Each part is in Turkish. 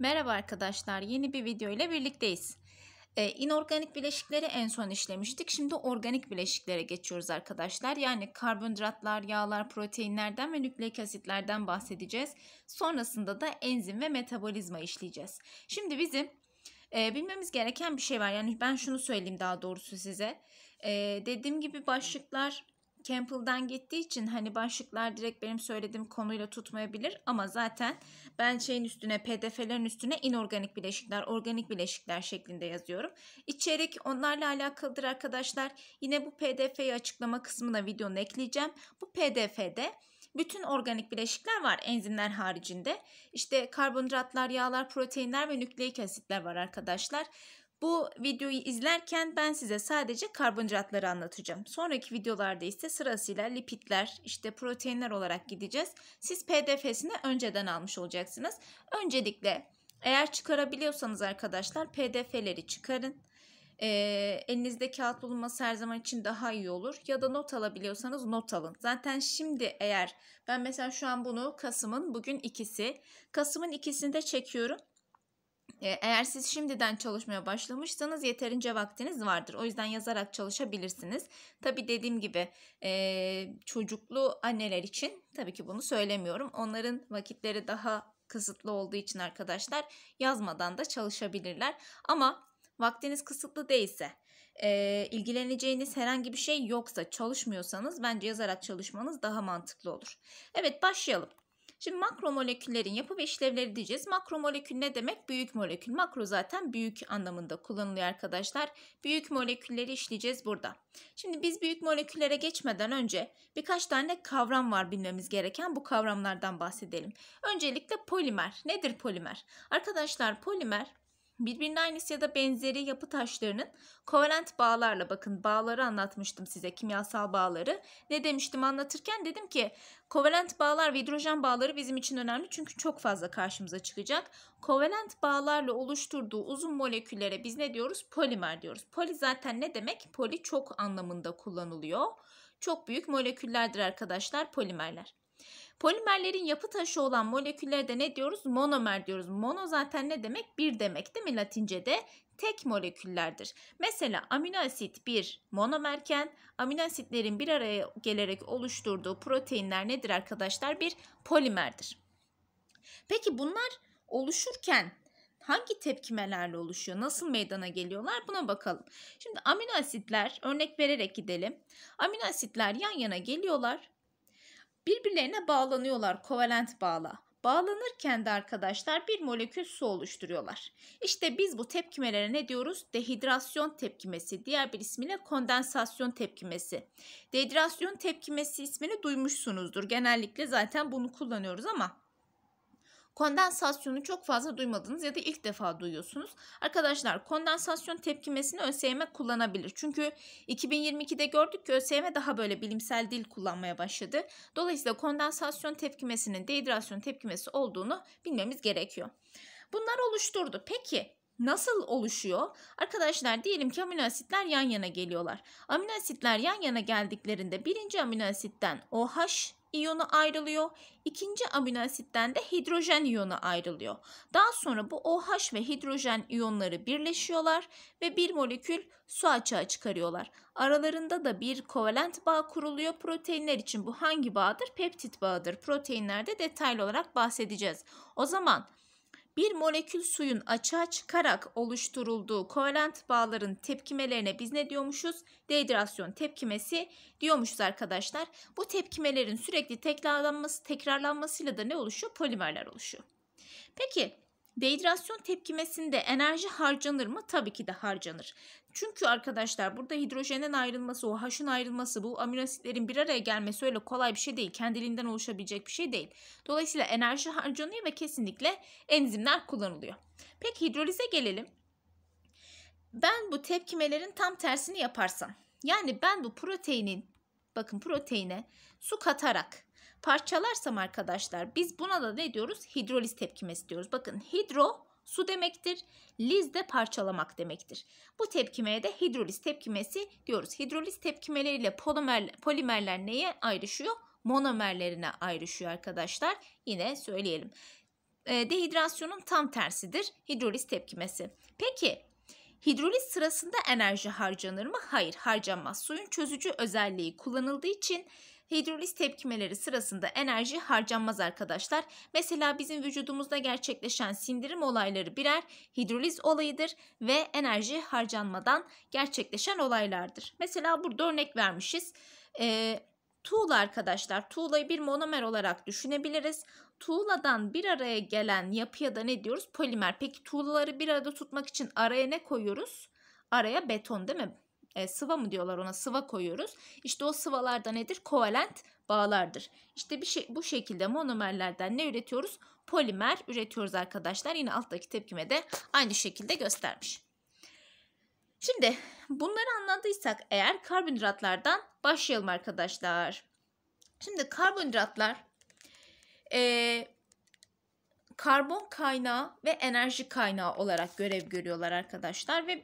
Merhaba arkadaşlar yeni bir video ile birlikteyiz. Ee, inorganik bileşikleri en son işlemiştik. Şimdi organik bileşiklere geçiyoruz arkadaşlar. Yani karbonhidratlar, yağlar, proteinlerden ve nükleik asitlerden bahsedeceğiz. Sonrasında da enzim ve metabolizma işleyeceğiz. Şimdi bizim e, bilmemiz gereken bir şey var. Yani ben şunu söyleyeyim daha doğrusu size. E, dediğim gibi başlıklar Campbell'dan gittiği için hani başlıklar direkt benim söylediğim konuyla tutmayabilir ama zaten ben şeyin üstüne PDF'lerin üstüne inorganik bileşikler, organik bileşikler şeklinde yazıyorum. İçerik onlarla alakalıdır arkadaşlar. Yine bu PDF'yi açıklama kısmına videonu ekleyeceğim. Bu PDF'de bütün organik bileşikler var enzimler haricinde. İşte karbonhidratlar, yağlar, proteinler ve nükleik asitler var arkadaşlar. Bu videoyu izlerken ben size sadece karbonhidratları anlatacağım. Sonraki videolarda ise sırasıyla lipidler, işte proteinler olarak gideceğiz. Siz PDF'sini önceden almış olacaksınız. Öncelikle eğer çıkarabiliyorsanız arkadaşlar PDF'leri çıkarın. E, ee, elinizde kağıt bulunması her zaman için daha iyi olur. Ya da not alabiliyorsanız not alın. Zaten şimdi eğer ben mesela şu an bunu Kasım'ın bugün ikisi. Kasım'ın ikisini de çekiyorum. Ee, eğer siz şimdiden çalışmaya başlamışsanız yeterince vaktiniz vardır. O yüzden yazarak çalışabilirsiniz. Tabi dediğim gibi e, çocuklu anneler için tabii ki bunu söylemiyorum. Onların vakitleri daha kısıtlı olduğu için arkadaşlar yazmadan da çalışabilirler. Ama vaktiniz kısıtlı değilse, e, ilgileneceğiniz herhangi bir şey yoksa çalışmıyorsanız bence yazarak çalışmanız daha mantıklı olur. Evet başlayalım. Şimdi makromoleküllerin yapı ve işlevleri diyeceğiz. Makromolekül ne demek? Büyük molekül. Makro zaten büyük anlamında kullanılıyor arkadaşlar. Büyük molekülleri işleyeceğiz burada. Şimdi biz büyük moleküllere geçmeden önce birkaç tane kavram var bilmemiz gereken. Bu kavramlardan bahsedelim. Öncelikle polimer. Nedir polimer? Arkadaşlar polimer Birbirine aynısı ya da benzeri yapı taşlarının kovalent bağlarla bakın bağları anlatmıştım size kimyasal bağları. Ne demiştim anlatırken dedim ki kovalent bağlar ve hidrojen bağları bizim için önemli çünkü çok fazla karşımıza çıkacak. Kovalent bağlarla oluşturduğu uzun moleküllere biz ne diyoruz? Polimer diyoruz. Poli zaten ne demek? Poli çok anlamında kullanılıyor. Çok büyük moleküllerdir arkadaşlar polimerler. Polimerlerin yapı taşı olan moleküllere de ne diyoruz? Monomer diyoruz. Mono zaten ne demek? Bir demek değil mi Latince'de? Tek moleküllerdir. Mesela amino asit bir monomerken amino asitlerin bir araya gelerek oluşturduğu proteinler nedir arkadaşlar? Bir polimerdir. Peki bunlar oluşurken hangi tepkimelerle oluşuyor, nasıl meydana geliyorlar buna bakalım. Şimdi amino asitler örnek vererek gidelim. Amino asitler yan yana geliyorlar Birbirlerine bağlanıyorlar kovalent bağla. Bağlanırken de arkadaşlar bir molekül su oluşturuyorlar. İşte biz bu tepkimelere ne diyoruz? Dehidrasyon tepkimesi, diğer bir ismiyle kondensasyon tepkimesi. Dehidrasyon tepkimesi ismini duymuşsunuzdur. Genellikle zaten bunu kullanıyoruz ama kondensasyonu çok fazla duymadınız ya da ilk defa duyuyorsunuz. Arkadaşlar kondensasyon tepkimesini ÖSYM kullanabilir. Çünkü 2022'de gördük ki ÖSYM daha böyle bilimsel dil kullanmaya başladı. Dolayısıyla kondensasyon tepkimesinin dehidrasyon tepkimesi olduğunu bilmemiz gerekiyor. Bunlar oluşturdu. Peki Nasıl oluşuyor? Arkadaşlar diyelim ki amino asitler yan yana geliyorlar. Amino asitler yan yana geldiklerinde birinci amino asitten OH iyonu ayrılıyor. İkinci amino asitten de hidrojen iyonu ayrılıyor. Daha sonra bu OH ve hidrojen iyonları birleşiyorlar ve bir molekül su açığa çıkarıyorlar. Aralarında da bir kovalent bağ kuruluyor. Proteinler için bu hangi bağdır? Peptit bağıdır. Proteinlerde detaylı olarak bahsedeceğiz. O zaman bir molekül suyun açığa çıkarak oluşturulduğu kovalent bağların tepkimelerine biz ne diyormuşuz? Dehidrasyon tepkimesi diyormuşuz arkadaşlar. Bu tepkimelerin sürekli tekrarlanması, tekrarlanmasıyla da ne oluşuyor? Polimerler oluşuyor. Peki dehidrasyon tepkimesinde enerji harcanır mı? Tabii ki de harcanır. Çünkü arkadaşlar burada hidrojenin ayrılması, o haşın ayrılması, bu amino asitlerin bir araya gelmesi öyle kolay bir şey değil. Kendiliğinden oluşabilecek bir şey değil. Dolayısıyla enerji harcanıyor ve kesinlikle enzimler kullanılıyor. Peki hidrolize gelelim. Ben bu tepkimelerin tam tersini yaparsam, yani ben bu proteinin, bakın proteine su katarak parçalarsam arkadaşlar biz buna da ne diyoruz? Hidroliz tepkimesi diyoruz. Bakın hidro su demektir. Liz de parçalamak demektir. Bu tepkimeye de hidroliz tepkimesi diyoruz. Hidroliz tepkimeleriyle polimer, polimerler neye ayrışıyor? Monomerlerine ayrışıyor arkadaşlar. Yine söyleyelim. Ee, dehidrasyonun tam tersidir hidroliz tepkimesi. Peki Hidroliz sırasında enerji harcanır mı? Hayır harcanmaz. Suyun çözücü özelliği kullanıldığı için Hidroliz tepkimeleri sırasında enerji harcanmaz arkadaşlar. Mesela bizim vücudumuzda gerçekleşen sindirim olayları birer hidroliz olayıdır ve enerji harcanmadan gerçekleşen olaylardır. Mesela burada örnek vermişiz. Ee, tuğla arkadaşlar tuğlayı bir monomer olarak düşünebiliriz. Tuğladan bir araya gelen yapıya da ne diyoruz? Polimer. Peki tuğlaları bir arada tutmak için araya ne koyuyoruz? Araya beton değil mi? e, sıva mı diyorlar ona sıva koyuyoruz. İşte o sıvalarda nedir? Kovalent bağlardır. İşte bir şey, bu şekilde monomerlerden ne üretiyoruz? Polimer üretiyoruz arkadaşlar. Yine alttaki tepkime de aynı şekilde göstermiş. Şimdi bunları anladıysak eğer karbonhidratlardan başlayalım arkadaşlar. Şimdi karbonhidratlar e, karbon kaynağı ve enerji kaynağı olarak görev görüyorlar arkadaşlar ve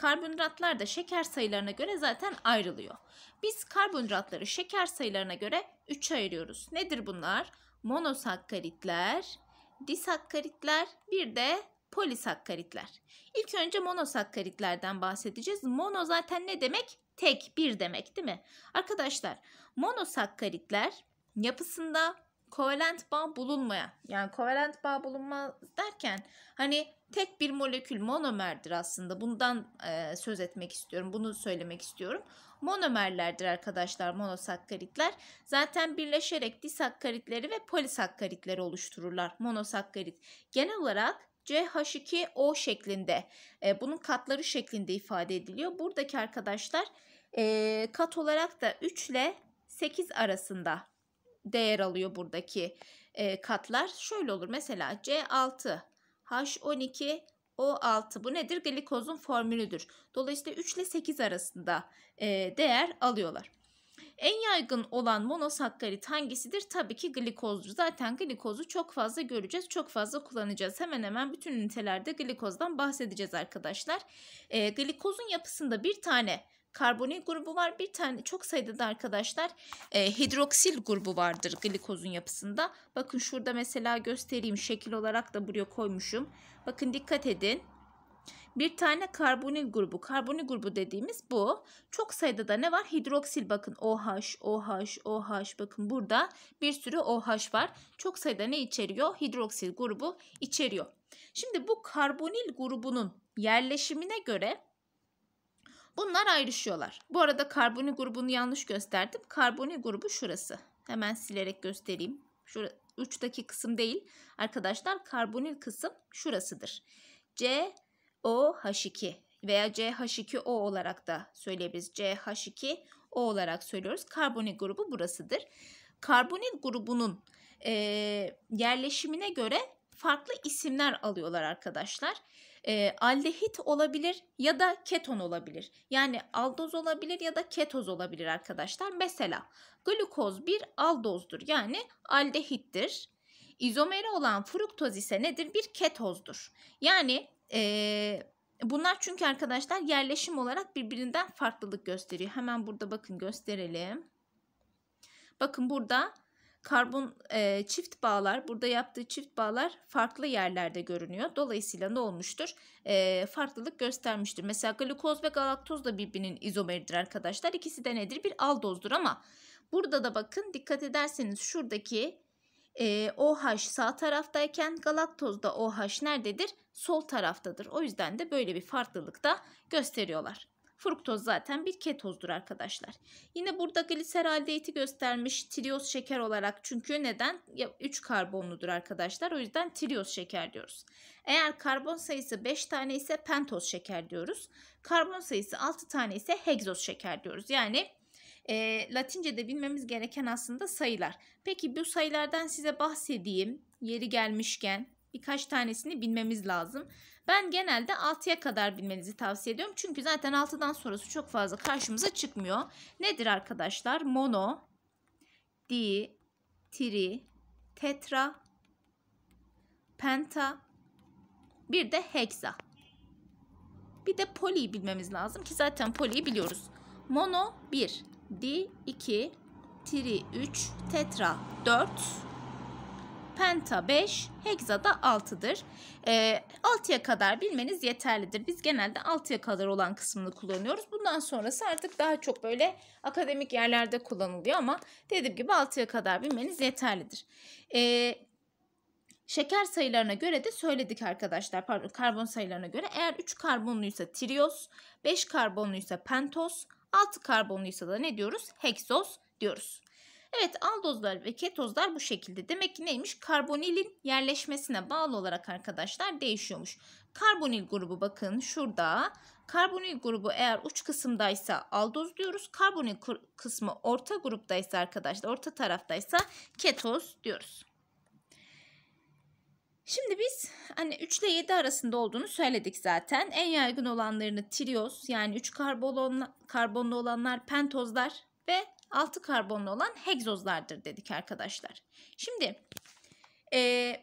Karbonhidratlar da şeker sayılarına göre zaten ayrılıyor. Biz karbonhidratları şeker sayılarına göre 3'e ayırıyoruz. Nedir bunlar? Monosakkaritler, disakkaritler, bir de polisakkaritler. İlk önce monosakkaritlerden bahsedeceğiz. Mono zaten ne demek? Tek, bir demek değil mi? Arkadaşlar monosakkaritler yapısında kovalent bağ bulunmayan yani kovalent bağ bulunmaz derken hani tek bir molekül monomerdir aslında bundan e, söz etmek istiyorum bunu söylemek istiyorum. Monomerlerdir arkadaşlar monosakkaritler zaten birleşerek disakkaritleri ve polisakkaritleri oluştururlar monosakkarit. Genel olarak CH2O şeklinde e, bunun katları şeklinde ifade ediliyor. Buradaki arkadaşlar e, kat olarak da 3 ile 8 arasında değer alıyor buradaki e, katlar. Şöyle olur mesela C6, H12, O6 bu nedir? Glikozun formülüdür. Dolayısıyla 3 ile 8 arasında e, değer alıyorlar. En yaygın olan monosakkarit hangisidir? Tabii ki glikozdur. Zaten glikozu çok fazla göreceğiz, çok fazla kullanacağız. Hemen hemen bütün ünitelerde glikozdan bahsedeceğiz arkadaşlar. E, glikozun yapısında bir tane karbonil grubu var. Bir tane çok sayıda da arkadaşlar e, hidroksil grubu vardır glikozun yapısında. Bakın şurada mesela göstereyim şekil olarak da buraya koymuşum. Bakın dikkat edin. Bir tane karbonil grubu. Karbonil grubu dediğimiz bu. Çok sayıda da ne var? Hidroksil bakın OH, OH, OH bakın burada bir sürü OH var. Çok sayıda ne içeriyor? Hidroksil grubu içeriyor. Şimdi bu karbonil grubunun yerleşimine göre Bunlar ayrışıyorlar. Bu arada karboni grubunu yanlış gösterdim. Karboni grubu şurası. Hemen silerek göstereyim. Şura, uçtaki kısım değil. Arkadaşlar karbonil kısım şurasıdır. C OH2 veya CH2O olarak da söyleyebiliriz. CH2O olarak söylüyoruz. Karbonil grubu burasıdır. Karbonil grubunun e, yerleşimine göre farklı isimler alıyorlar arkadaşlar e, aldehit olabilir ya da keton olabilir. Yani aldoz olabilir ya da ketoz olabilir arkadaşlar. Mesela glukoz bir aldozdur yani aldehittir. İzomeri olan fruktoz ise nedir? Bir ketozdur. Yani e, bunlar çünkü arkadaşlar yerleşim olarak birbirinden farklılık gösteriyor. Hemen burada bakın gösterelim. Bakın burada Karbon e, çift bağlar burada yaptığı çift bağlar farklı yerlerde görünüyor. Dolayısıyla ne olmuştur? E, farklılık göstermiştir. Mesela glukoz ve galaktoz da birbirinin izomeridir arkadaşlar. İkisi de nedir? Bir aldozdur ama burada da bakın dikkat ederseniz şuradaki e, OH sağ taraftayken galaktozda OH nerededir? Sol taraftadır. O yüzden de böyle bir farklılık da gösteriyorlar. Fruktoz zaten bir ketozdur arkadaşlar. Yine burada gliseraldehiti göstermiş trioz şeker olarak. Çünkü neden? 3 karbonludur arkadaşlar. O yüzden trioz şeker diyoruz. Eğer karbon sayısı 5 tane ise pentoz şeker diyoruz. Karbon sayısı 6 tane ise hegzoz şeker diyoruz. Yani e, Latince'de bilmemiz gereken aslında sayılar. Peki bu sayılardan size bahsedeyim. Yeri gelmişken birkaç tanesini bilmemiz lazım. Ben genelde 6'ya kadar bilmenizi tavsiye ediyorum. Çünkü zaten 6'dan sonrası çok fazla karşımıza çıkmıyor. Nedir arkadaşlar? Mono, di, tri, tetra, penta, bir de heksa. Bir de poliyi bilmemiz lazım ki zaten poliyi biliyoruz. Mono 1, di 2, tri 3, tetra 4, penta 5, heksa da 6'dır. Ee, 6'ya kadar bilmeniz yeterlidir. Biz genelde 6'ya kadar olan kısmını kullanıyoruz. Bundan sonrası artık daha çok böyle akademik yerlerde kullanılıyor ama dediğim gibi 6'ya kadar bilmeniz yeterlidir. Ee, şeker sayılarına göre de söyledik arkadaşlar pardon karbon sayılarına göre eğer 3 karbonluysa trios, 5 karbonluysa pentos, 6 karbonluysa da ne diyoruz? Heksos diyoruz. Evet aldozlar ve ketozlar bu şekilde. Demek ki neymiş? Karbonilin yerleşmesine bağlı olarak arkadaşlar değişiyormuş. Karbonil grubu bakın şurada. Karbonil grubu eğer uç kısımdaysa aldoz diyoruz. Karbonil kısmı orta gruptaysa arkadaşlar orta taraftaysa ketoz diyoruz. Şimdi biz hani 3 ile 7 arasında olduğunu söyledik zaten. En yaygın olanlarını trioz yani 3 karbonlu olanlar pentozlar ve 6 karbonlu olan hegzozlardır dedik arkadaşlar. Şimdi e,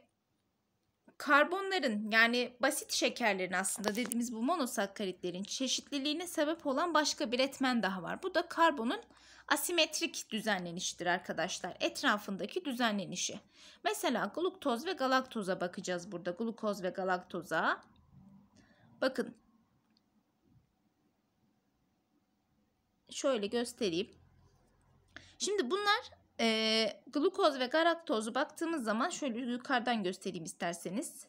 karbonların yani basit şekerlerin aslında dediğimiz bu monosakkaritlerin çeşitliliğine sebep olan başka bir etmen daha var. Bu da karbonun asimetrik düzenlenişidir arkadaşlar. Etrafındaki düzenlenişi. Mesela gluktoz ve galaktoza bakacağız burada. Glukoz ve galaktoza. Bakın. Şöyle göstereyim. Şimdi bunlar e, glukoz ve galaktozu baktığımız zaman şöyle yukarıdan göstereyim isterseniz.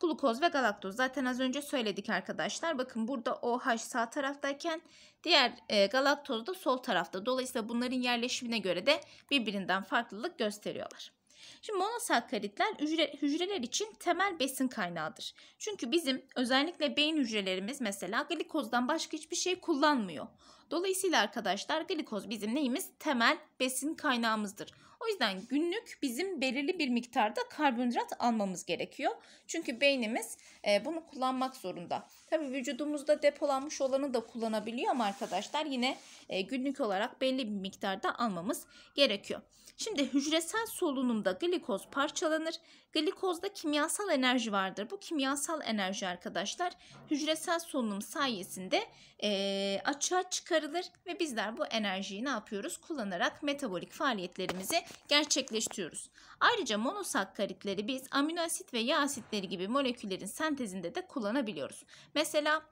Glukoz ve galaktoz zaten az önce söyledik arkadaşlar. Bakın burada OH sağ taraftayken diğer e, galaktoz da sol tarafta. Dolayısıyla bunların yerleşimine göre de birbirinden farklılık gösteriyorlar. Şimdi monosakkaritler hücre, hücreler için temel besin kaynağıdır. Çünkü bizim özellikle beyin hücrelerimiz mesela glikozdan başka hiçbir şey kullanmıyor. Dolayısıyla arkadaşlar glikoz bizim neyimiz? Temel besin kaynağımızdır. O yüzden günlük bizim belirli bir miktarda karbonhidrat almamız gerekiyor. Çünkü beynimiz e, bunu kullanmak zorunda. Tabii vücudumuzda depolanmış olanı da kullanabiliyor ama arkadaşlar yine e, günlük olarak belli bir miktarda almamız gerekiyor. Şimdi hücresel solunumda glikoz parçalanır. Glikozda kimyasal enerji vardır. Bu kimyasal enerji arkadaşlar hücresel solunum sayesinde e, açığa çıkarılır ve bizler bu enerjiyi ne yapıyoruz? Kullanarak metabolik faaliyetlerimizi gerçekleştiriyoruz. Ayrıca monosakkaritleri biz amino asit ve yağ asitleri gibi moleküllerin sentezinde de kullanabiliyoruz. Mesela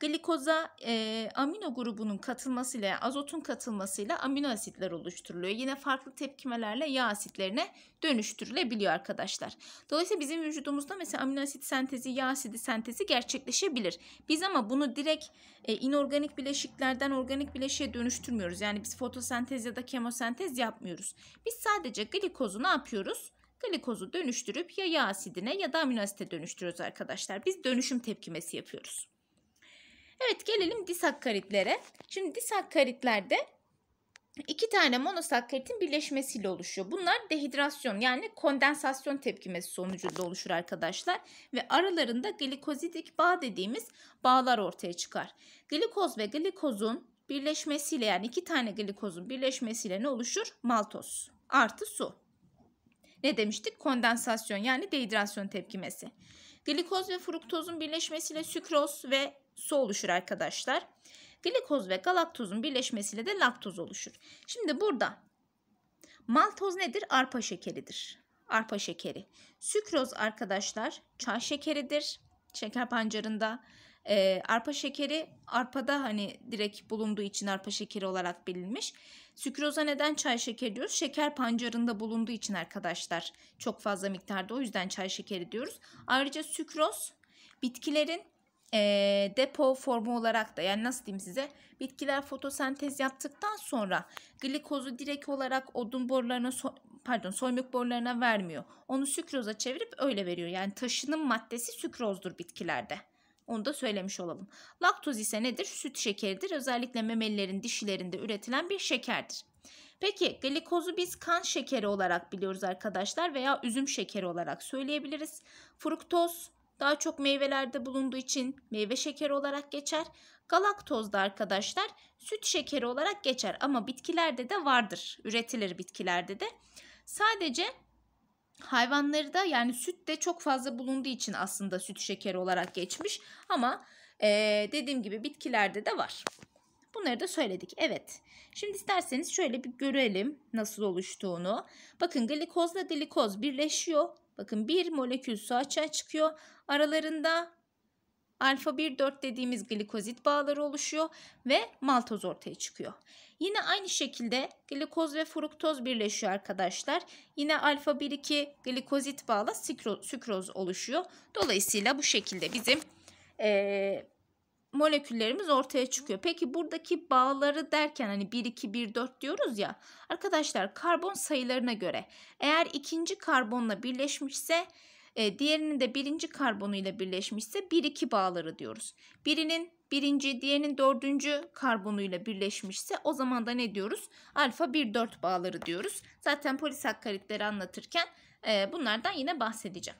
Glikoza e, amino grubunun katılmasıyla azotun katılmasıyla amino asitler oluşturuluyor. Yine farklı tepkimelerle yağ asitlerine dönüştürülebiliyor arkadaşlar. Dolayısıyla bizim vücudumuzda mesela amino asit sentezi, yağ asidi sentezi gerçekleşebilir. Biz ama bunu direkt e, inorganik bileşiklerden organik bileşiğe dönüştürmüyoruz. Yani biz fotosentez ya da kemosentez yapmıyoruz. Biz sadece glikozu ne yapıyoruz? Glikozu dönüştürüp ya yağ asidine ya da amino asite dönüştürüyoruz arkadaşlar. Biz dönüşüm tepkimesi yapıyoruz. Evet gelelim disakkaritlere. Şimdi disakkaritlerde iki tane monosakkaritin birleşmesiyle oluşuyor. Bunlar dehidrasyon yani kondensasyon tepkimesi sonucunda oluşur arkadaşlar. Ve aralarında glikozidik bağ dediğimiz bağlar ortaya çıkar. Glikoz ve glikozun birleşmesiyle yani iki tane glikozun birleşmesiyle ne oluşur? Maltoz artı su. Ne demiştik? Kondensasyon yani dehidrasyon tepkimesi. Glikoz ve fruktozun birleşmesiyle sükroz ve su oluşur arkadaşlar. Glikoz ve galaktozun birleşmesiyle de laktoz oluşur. Şimdi burada maltoz nedir? Arpa şekeridir. Arpa şekeri. Sükroz arkadaşlar çay şekeridir. Şeker pancarında. Ee, arpa şekeri arpada hani direkt bulunduğu için arpa şekeri olarak bilinmiş. Sükroza neden çay şekeri diyoruz? Şeker pancarında bulunduğu için arkadaşlar çok fazla miktarda o yüzden çay şekeri diyoruz. Ayrıca sükroz bitkilerin e, depo formu olarak da yani nasıl diyeyim size bitkiler fotosentez yaptıktan sonra glikozu direkt olarak odun borularına so pardon soymuk borularına vermiyor. Onu sükroza çevirip öyle veriyor. Yani taşının maddesi sükrozdur bitkilerde. Onu da söylemiş olalım. Laktoz ise nedir? Süt şekeridir. Özellikle memelilerin dişilerinde üretilen bir şekerdir. Peki glikozu biz kan şekeri olarak biliyoruz arkadaşlar veya üzüm şekeri olarak söyleyebiliriz. Fruktoz daha çok meyvelerde bulunduğu için meyve şekeri olarak geçer. Galaktoz da arkadaşlar süt şekeri olarak geçer ama bitkilerde de vardır. Üretilir bitkilerde de. Sadece hayvanları da yani süt de çok fazla bulunduğu için aslında süt şekeri olarak geçmiş. Ama e, dediğim gibi bitkilerde de var. Bunları da söyledik. Evet. Şimdi isterseniz şöyle bir görelim nasıl oluştuğunu. Bakın glikozla glikoz birleşiyor Bakın bir molekül su açığa çıkıyor. Aralarında alfa 1,4 dediğimiz glikozit bağları oluşuyor ve maltoz ortaya çıkıyor. Yine aynı şekilde glikoz ve fruktoz birleşiyor arkadaşlar. Yine alfa 1,2 glikozit bağla sükroz oluşuyor. Dolayısıyla bu şekilde bizim e, moleküllerimiz ortaya çıkıyor. Peki buradaki bağları derken hani 1 2 1 4 diyoruz ya. Arkadaşlar karbon sayılarına göre eğer ikinci karbonla birleşmişse e, diğerinin de birinci karbonuyla birleşmişse 1 2 bağları diyoruz. Birinin birinci, diğerinin dördüncü karbonuyla birleşmişse o zaman da ne diyoruz? Alfa 1-4 bağları diyoruz. Zaten polisakkaritleri anlatırken e, bunlardan yine bahsedeceğim.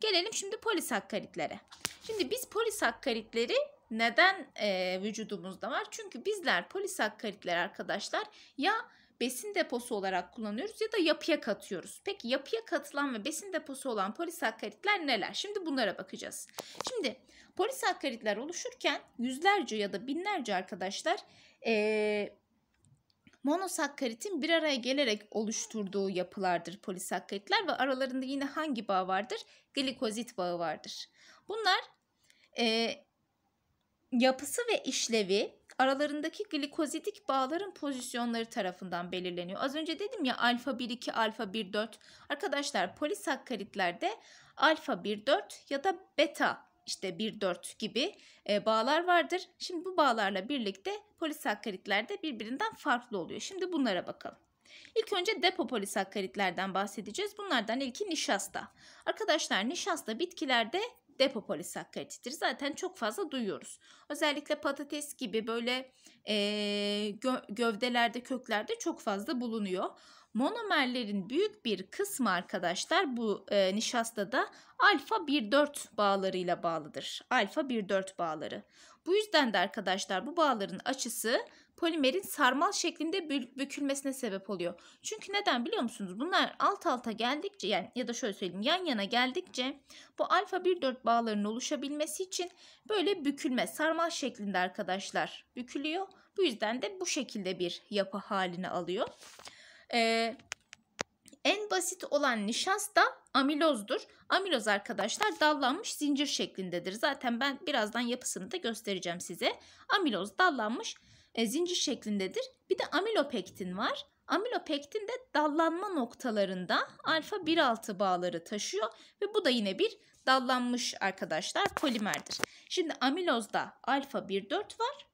Gelelim şimdi polisakkaritlere. Şimdi biz polisakkaritleri neden e, vücudumuzda var? Çünkü bizler polisakkaritler arkadaşlar ya besin deposu olarak kullanıyoruz ya da yapıya katıyoruz. Peki yapıya katılan ve besin deposu olan polisakkaritler neler? Şimdi bunlara bakacağız. Şimdi polisakkaritler oluşurken yüzlerce ya da binlerce arkadaşlar ee, monosakkaritin bir araya gelerek oluşturduğu yapılardır polisakkaritler ve aralarında yine hangi bağ vardır? Glikozit bağı vardır. Bunlar e, yapısı ve işlevi aralarındaki glikozidik bağların pozisyonları tarafından belirleniyor. Az önce dedim ya alfa 1 2 alfa 1 4. Arkadaşlar polisakkaritlerde alfa 1 4 ya da beta işte 1 4 gibi e, bağlar vardır. Şimdi bu bağlarla birlikte polisakkaritlerde birbirinden farklı oluyor. Şimdi bunlara bakalım. İlk önce depo polisakkaritlerden bahsedeceğiz. Bunlardan ilki nişasta. Arkadaşlar nişasta bitkilerde depo polisakaritidir. Zaten çok fazla duyuyoruz. Özellikle patates gibi böyle e, gö gövdelerde, köklerde çok fazla bulunuyor. Monomerlerin büyük bir kısmı arkadaşlar bu e, nişastada alfa 1,4 bağlarıyla bağlıdır. Alfa 1,4 bağları. Bu yüzden de arkadaşlar bu bağların açısı polimerin sarmal şeklinde bükülmesine sebep oluyor. Çünkü neden biliyor musunuz? Bunlar alt alta geldikçe yani ya da şöyle söyleyeyim yan yana geldikçe bu alfa 1,4 bağlarının oluşabilmesi için böyle bükülme sarmal şeklinde arkadaşlar bükülüyor. Bu yüzden de bu şekilde bir yapı halini alıyor. Ee, en basit olan nişasta amilozdur. Amiloz arkadaşlar dallanmış zincir şeklindedir. Zaten ben birazdan yapısını da göstereceğim size. Amiloz dallanmış e, zincir şeklindedir. Bir de amilopektin var. Amilopektin de dallanma noktalarında alfa 1,6 bağları taşıyor ve bu da yine bir dallanmış arkadaşlar polimerdir. Şimdi amilozda alfa 1,4 var.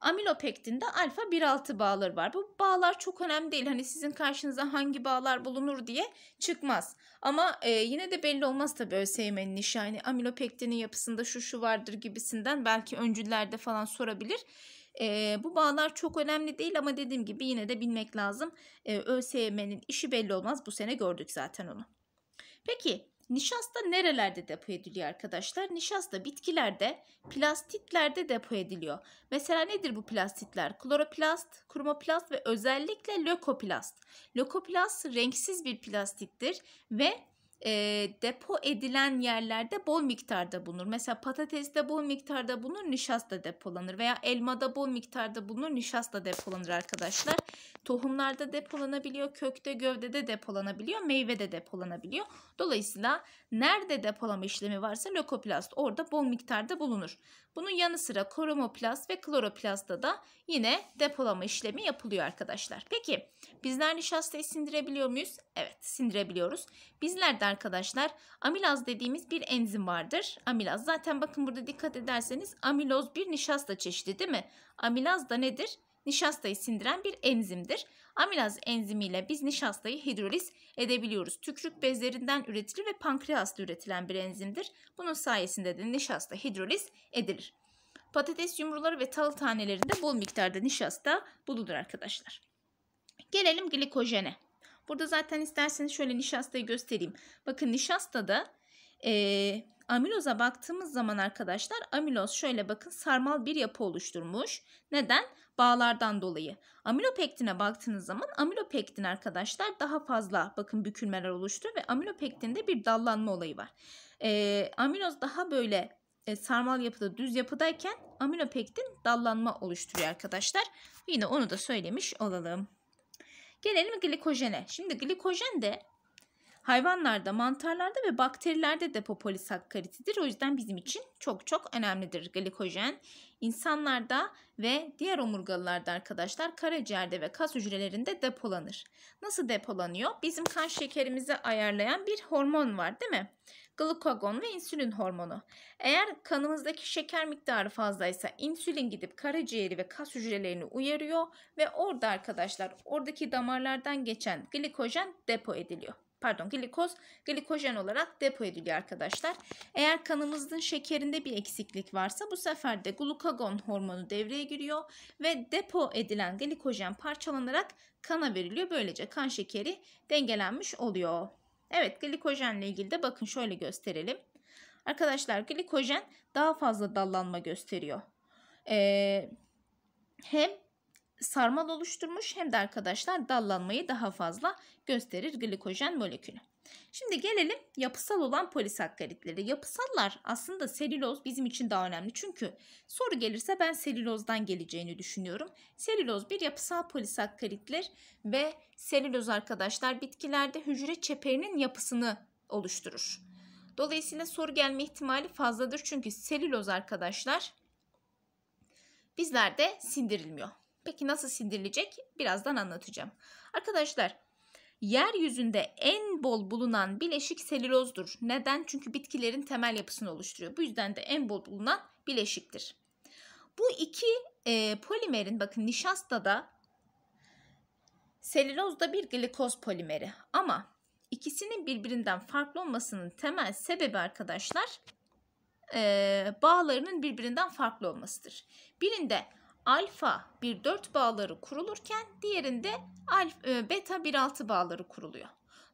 Amilopektin de alfa 1,6 bağları var. Bu bağlar çok önemli değil. Hani sizin karşınıza hangi bağlar bulunur diye çıkmaz. Ama e, yine de belli olmaz tabii ÖSYM'nin işi. Yani amilopektinin yapısında şu şu vardır gibisinden belki öncüllerde falan sorabilir. E, bu bağlar çok önemli değil ama dediğim gibi yine de bilmek lazım. E, ÖSYM'nin işi belli olmaz. Bu sene gördük zaten onu. Peki nişasta nerelerde depo ediliyor arkadaşlar? Nişasta bitkilerde, plastitlerde depo ediliyor. Mesela nedir bu plastitler? Kloroplast, kromoplast ve özellikle lökoplast. Lökoplast renksiz bir plastittir ve e, depo edilen yerlerde bol miktarda bulunur. Mesela patateste bol miktarda bulunur, nişasta depolanır veya elmada bol miktarda bulunur, nişasta depolanır arkadaşlar. Tohumlarda depolanabiliyor, kökte, gövdede depolanabiliyor, meyvede depolanabiliyor. Dolayısıyla nerede depolama işlemi varsa lökoplast orada bol miktarda bulunur. Bunun yanı sıra kromoplast ve kloroplastta da yine depolama işlemi yapılıyor arkadaşlar. Peki bizler nişastayı sindirebiliyor muyuz? Evet sindirebiliyoruz. Bizler de arkadaşlar amilaz dediğimiz bir enzim vardır. Amilaz zaten bakın burada dikkat ederseniz amiloz bir nişasta çeşidi değil mi? Amilaz da nedir? Nişastayı sindiren bir enzimdir. Amilaz enzimiyle biz nişastayı hidroliz edebiliyoruz. Tükrük bezlerinden üretilir ve pankreasta üretilen bir enzimdir. Bunun sayesinde de nişasta hidroliz edilir. Patates yumruları ve tahıl tanelerinde bol miktarda nişasta bulunur arkadaşlar. Gelelim glikojene. Burada zaten isterseniz şöyle nişastayı göstereyim. Bakın nişastada e, amiloza baktığımız zaman arkadaşlar amiloz şöyle bakın sarmal bir yapı oluşturmuş. Neden? Bağlardan dolayı. Amilopektine baktığınız zaman amilopektin arkadaşlar daha fazla bakın bükülmeler oluşturuyor ve amilopektinde bir dallanma olayı var. E, amiloz daha böyle e, sarmal yapıda düz yapıdayken amilopektin dallanma oluşturuyor arkadaşlar. Yine onu da söylemiş olalım. Gelelim glikojene. Şimdi glikojen de hayvanlarda, mantarlarda ve bakterilerde depo polisakkaritidir. O yüzden bizim için çok çok önemlidir glikojen. İnsanlarda ve diğer omurgalılarda arkadaşlar karaciğerde ve kas hücrelerinde depolanır. Nasıl depolanıyor? Bizim kan şekerimizi ayarlayan bir hormon var değil mi? glukagon ve insülin hormonu. Eğer kanımızdaki şeker miktarı fazlaysa insülin gidip karaciğeri ve kas hücrelerini uyarıyor ve orada arkadaşlar oradaki damarlardan geçen glikojen depo ediliyor pardon glikoz glikojen olarak depo ediliyor arkadaşlar. Eğer kanımızın şekerinde bir eksiklik varsa bu sefer de glukagon hormonu devreye giriyor ve depo edilen glikojen parçalanarak kana veriliyor. Böylece kan şekeri dengelenmiş oluyor. Evet glikojenle ilgili de bakın şöyle gösterelim. Arkadaşlar glikojen daha fazla dallanma gösteriyor. Ee, hem sarmal oluşturmuş hem de arkadaşlar dallanmayı daha fazla gösterir glikojen molekülü. Şimdi gelelim yapısal olan polisakkaritlere. Yapısallar aslında selüloz bizim için daha önemli. Çünkü soru gelirse ben selülozdan geleceğini düşünüyorum. Selüloz bir yapısal polisakkaritler ve selüloz arkadaşlar bitkilerde hücre çeperinin yapısını oluşturur. Dolayısıyla soru gelme ihtimali fazladır. Çünkü selüloz arkadaşlar bizlerde sindirilmiyor. Peki nasıl sindirilecek? Birazdan anlatacağım. Arkadaşlar yeryüzünde en bol bulunan bileşik selülozdur. Neden? Çünkü bitkilerin temel yapısını oluşturuyor. Bu yüzden de en bol bulunan bileşiktir. Bu iki e, polimerin bakın nişastada selüloz da bir glikoz polimeri ama ikisinin birbirinden farklı olmasının temel sebebi arkadaşlar e, bağlarının birbirinden farklı olmasıdır. Birinde alfa bir 4 bağları kurulurken diğerinde e, beta bir 6 bağları kuruluyor.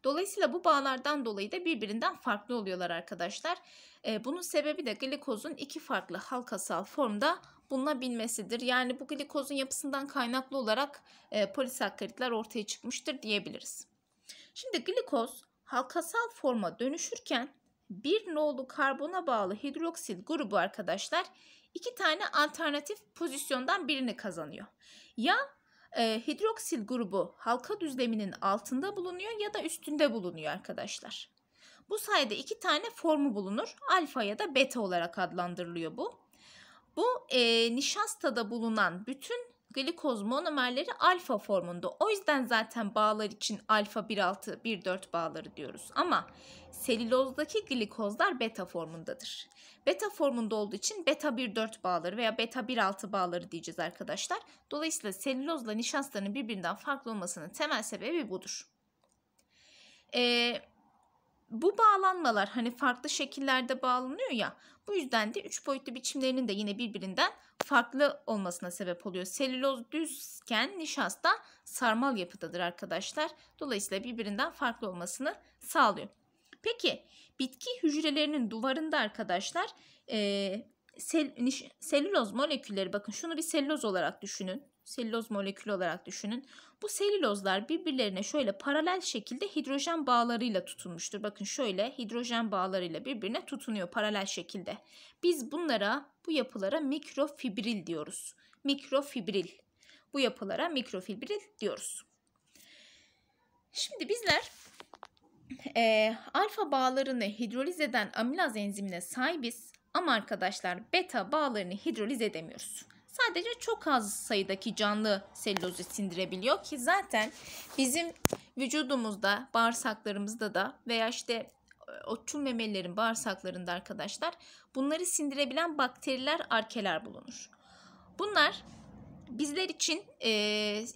Dolayısıyla bu bağlardan dolayı da birbirinden farklı oluyorlar arkadaşlar. E, bunun sebebi de glikozun iki farklı halkasal formda bulunabilmesidir. Yani bu glikozun yapısından kaynaklı olarak e, polisakkaritler ortaya çıkmıştır diyebiliriz. Şimdi glikoz halkasal forma dönüşürken bir nolu karbona bağlı hidroksil grubu arkadaşlar iki tane alternatif pozisyondan birini kazanıyor. Ya e, hidroksil grubu halka düzleminin altında bulunuyor ya da üstünde bulunuyor arkadaşlar. Bu sayede iki tane formu bulunur. Alfa ya da beta olarak adlandırılıyor bu. Bu e, nişastada bulunan bütün glikoz monomerleri alfa formunda. O yüzden zaten bağlar için alfa 1.6 1.4 bağları diyoruz. Ama selülozdaki glikozlar beta formundadır. Beta formunda olduğu için beta 1 4 bağları veya beta 1 6 bağları diyeceğiz arkadaşlar. Dolayısıyla selülozla nişastanın birbirinden farklı olmasının temel sebebi budur. Ee, bu bağlanmalar hani farklı şekillerde bağlanıyor ya bu yüzden de 3 boyutlu biçimlerinin de yine birbirinden farklı olmasına sebep oluyor. Selüloz düzken nişasta sarmal yapıdadır arkadaşlar. Dolayısıyla birbirinden farklı olmasını sağlıyor. Peki bitki hücrelerinin duvarında arkadaşlar e, sel, selüloz molekülleri bakın şunu bir selüloz olarak düşünün. Selüloz molekülü olarak düşünün. Bu selülozlar birbirlerine şöyle paralel şekilde hidrojen bağlarıyla tutunmuştur. Bakın şöyle hidrojen bağlarıyla birbirine tutunuyor paralel şekilde. Biz bunlara bu yapılara mikrofibril diyoruz. Mikrofibril. Bu yapılara mikrofibril diyoruz. Şimdi bizler e, alfa bağlarını hidroliz eden amilaz enzimine sahibiz ama arkadaşlar beta bağlarını hidroliz edemiyoruz. Sadece çok az sayıdaki canlı selülozu sindirebiliyor ki zaten bizim vücudumuzda, bağırsaklarımızda da veya işte e, o tüm memelilerin bağırsaklarında arkadaşlar bunları sindirebilen bakteriler, arkeler bulunur. Bunlar bizler için e,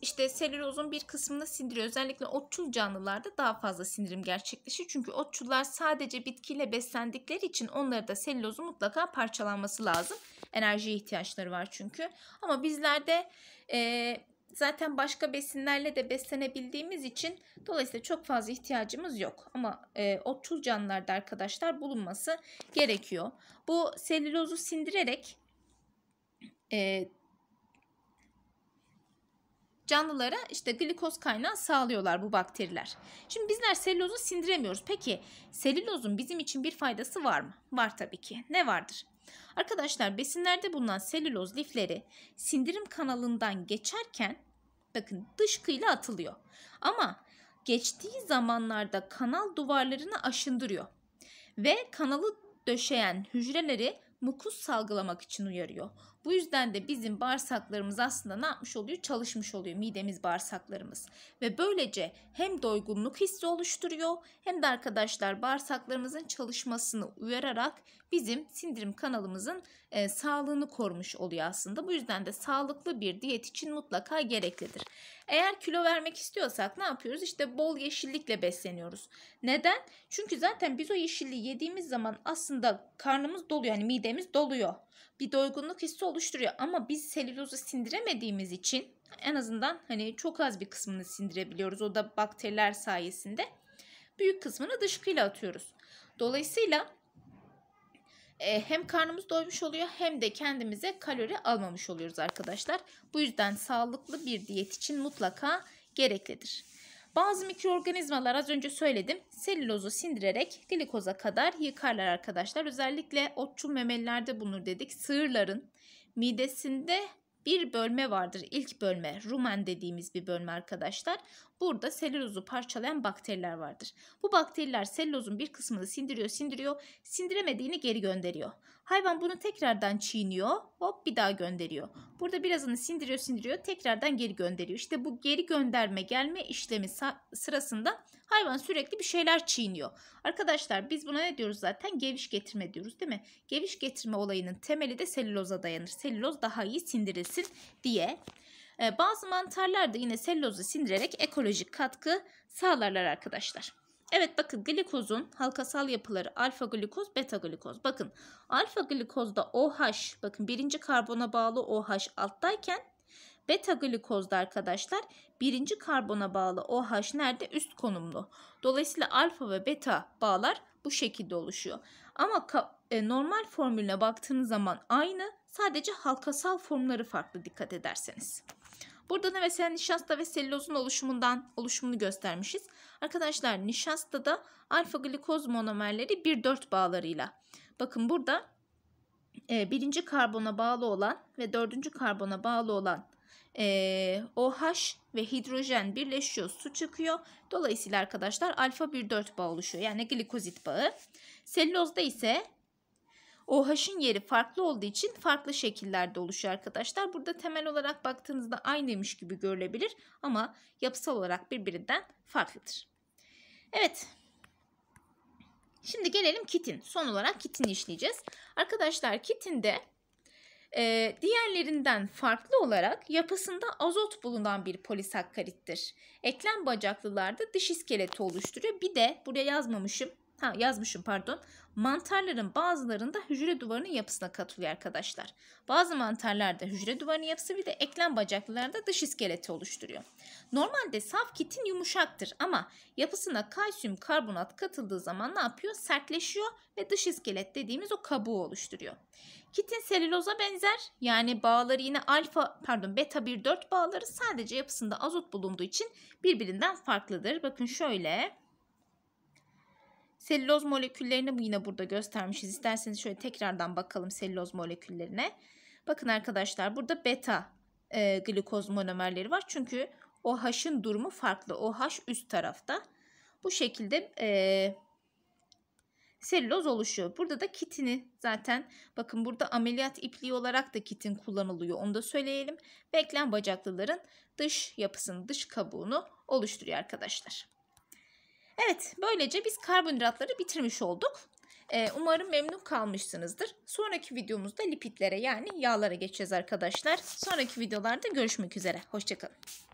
işte selülozun bir kısmını sindiriyor. Özellikle otçul canlılarda daha fazla sindirim gerçekleşir. Çünkü otçullar sadece bitkiyle beslendikleri için onları da selülozu mutlaka parçalanması lazım. Enerjiye ihtiyaçları var çünkü. Ama bizlerde e, zaten başka besinlerle de beslenebildiğimiz için dolayısıyla çok fazla ihtiyacımız yok. Ama e, otçul canlılarda arkadaşlar bulunması gerekiyor. Bu selülozu sindirerek e, canlılara işte glikoz kaynağı sağlıyorlar bu bakteriler. Şimdi bizler selülozu sindiremiyoruz. Peki selülozun bizim için bir faydası var mı? Var tabii ki. Ne vardır? Arkadaşlar besinlerde bulunan selüloz lifleri sindirim kanalından geçerken bakın dışkıyla atılıyor. Ama geçtiği zamanlarda kanal duvarlarını aşındırıyor ve kanalı döşeyen hücreleri mukus salgılamak için uyarıyor. Bu yüzden de bizim bağırsaklarımız aslında ne yapmış oluyor? Çalışmış oluyor midemiz bağırsaklarımız. Ve böylece hem doygunluk hissi oluşturuyor hem de arkadaşlar bağırsaklarımızın çalışmasını uyararak bizim sindirim kanalımızın e, sağlığını korumuş oluyor aslında. Bu yüzden de sağlıklı bir diyet için mutlaka gereklidir. Eğer kilo vermek istiyorsak ne yapıyoruz? İşte bol yeşillikle besleniyoruz. Neden? Çünkü zaten biz o yeşilliği yediğimiz zaman aslında karnımız doluyor. Yani midemiz doluyor bir doygunluk hissi oluşturuyor. Ama biz selülozu sindiremediğimiz için en azından hani çok az bir kısmını sindirebiliyoruz. O da bakteriler sayesinde. Büyük kısmını dışkıyla atıyoruz. Dolayısıyla e, hem karnımız doymuş oluyor hem de kendimize kalori almamış oluyoruz arkadaşlar. Bu yüzden sağlıklı bir diyet için mutlaka gereklidir. Bazı mikroorganizmalar az önce söyledim selülozu sindirerek glikoza kadar yıkarlar arkadaşlar. Özellikle otçul memelilerde bulunur dedik. Sığırların midesinde bir bölme vardır. İlk bölme rumen dediğimiz bir bölme arkadaşlar. Burada selülozu parçalayan bakteriler vardır. Bu bakteriler selülozun bir kısmını sindiriyor, sindiriyor, sindiremediğini geri gönderiyor. Hayvan bunu tekrardan çiğniyor, hop bir daha gönderiyor. Burada birazını sindiriyor, sindiriyor, tekrardan geri gönderiyor. İşte bu geri gönderme gelme işlemi sırasında hayvan sürekli bir şeyler çiğniyor. Arkadaşlar biz buna ne diyoruz zaten? Geviş getirme diyoruz değil mi? Geviş getirme olayının temeli de selüloza dayanır. Selüloz daha iyi sindirilsin diye. Ee, bazı mantarlar da yine selülozu sindirerek ekolojik katkı sağlarlar arkadaşlar. Evet bakın glikozun halkasal yapıları alfa glikoz, beta glikoz. Bakın alfa glikozda OH bakın birinci karbona bağlı OH alttayken Beta glikozda arkadaşlar birinci karbona bağlı OH nerede? Üst konumlu. Dolayısıyla alfa ve beta bağlar bu şekilde oluşuyor. Ama e, normal formülüne baktığınız zaman aynı sadece halkasal formları farklı dikkat ederseniz. Burada da mesela nişasta ve selülozun oluşumundan oluşumunu göstermişiz. Arkadaşlar nişasta da alfa glikoz monomerleri 1-4 bağlarıyla. Bakın burada e, birinci karbona bağlı olan ve dördüncü karbona bağlı olan e, OH ve hidrojen birleşiyor su çıkıyor. Dolayısıyla arkadaşlar alfa 1-4 bağ oluşuyor yani glikozit bağı. Selülozda ise o OH'ın yeri farklı olduğu için farklı şekillerde oluşuyor arkadaşlar. Burada temel olarak baktığınızda aynıymış gibi görülebilir ama yapısal olarak birbirinden farklıdır. Evet. Şimdi gelelim kitin. Son olarak kitin işleyeceğiz. Arkadaşlar kitinde e, diğerlerinden farklı olarak yapısında azot bulunan bir polisakkarittir. Eklem bacaklılarda dış iskeleti oluşturuyor. Bir de buraya yazmamışım ha yazmışım pardon. Mantarların bazılarında hücre duvarının yapısına katılıyor arkadaşlar. Bazı mantarlarda hücre duvarının yapısı bir de eklem bacaklılarda dış iskeleti oluşturuyor. Normalde saf kitin yumuşaktır ama yapısına kalsiyum karbonat katıldığı zaman ne yapıyor? Sertleşiyor ve dış iskelet dediğimiz o kabuğu oluşturuyor. Kitin selüloza benzer yani bağları yine alfa pardon beta 1,4 bağları sadece yapısında azot bulunduğu için birbirinden farklıdır. Bakın şöyle Selüloz moleküllerini yine burada göstermişiz. İsterseniz şöyle tekrardan bakalım selüloz moleküllerine. Bakın arkadaşlar burada beta e, glikoz monomerleri var. Çünkü o OH'ın durumu farklı. O OH üst tarafta. Bu şekilde e, selüloz oluşuyor. Burada da kitini zaten bakın burada ameliyat ipliği olarak da kitin kullanılıyor. Onu da söyleyelim. Beklen bacaklıların dış yapısını, dış kabuğunu oluşturuyor arkadaşlar. Evet böylece biz karbonhidratları bitirmiş olduk. Ee, umarım memnun kalmışsınızdır. Sonraki videomuzda lipitlere yani yağlara geçeceğiz arkadaşlar. Sonraki videolarda görüşmek üzere. Hoşçakalın.